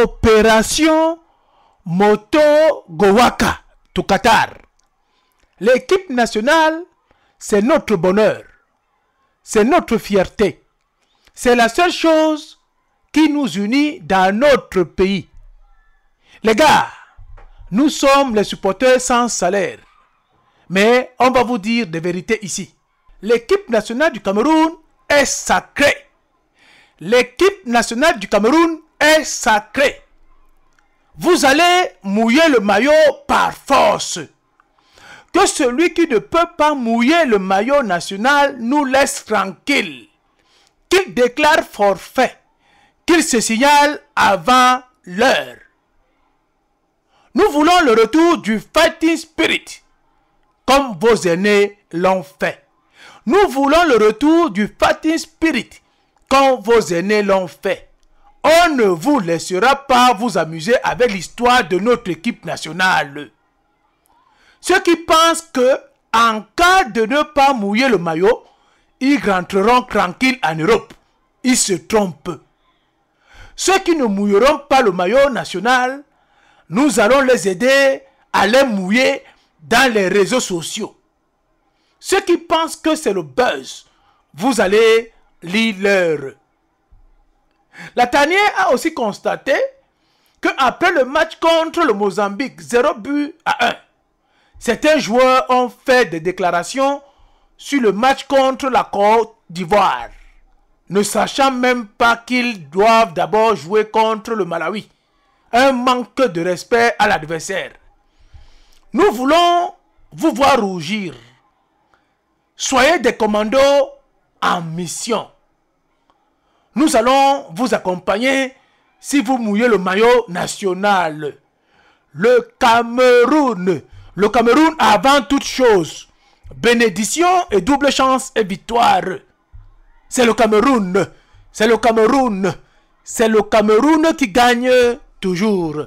Opération Moto Gowaka tout Qatar. L'équipe nationale, c'est notre bonheur. C'est notre fierté. C'est la seule chose qui nous unit dans notre pays. Les gars, nous sommes les supporters sans salaire. Mais on va vous dire des vérités ici. L'équipe nationale du Cameroun est sacrée. L'équipe nationale du Cameroun est sacré. Vous allez mouiller le maillot par force. Que celui qui ne peut pas mouiller le maillot national nous laisse tranquille. Qu'il déclare forfait. Qu'il se signale avant l'heure. Nous voulons le retour du fighting spirit, comme vos aînés l'ont fait. Nous voulons le retour du fighting spirit, comme vos aînés l'ont fait. On ne vous laissera pas vous amuser avec l'histoire de notre équipe nationale. Ceux qui pensent que, en cas de ne pas mouiller le maillot, ils rentreront tranquilles en Europe, ils se trompent. Ceux qui ne mouilleront pas le maillot national, nous allons les aider à les mouiller dans les réseaux sociaux. Ceux qui pensent que c'est le buzz, vous allez lire leur la Tanière a aussi constaté que après le match contre le Mozambique, 0 but à 1, certains joueurs ont fait des déclarations sur le match contre la Côte d'Ivoire, ne sachant même pas qu'ils doivent d'abord jouer contre le Malawi. Un manque de respect à l'adversaire. Nous voulons vous voir rougir. Soyez des commandos en mission. Nous allons vous accompagner si vous mouillez le maillot national. Le Cameroun. Le Cameroun avant toute chose. Bénédiction et double chance et victoire. C'est le Cameroun. C'est le Cameroun. C'est le Cameroun qui gagne toujours.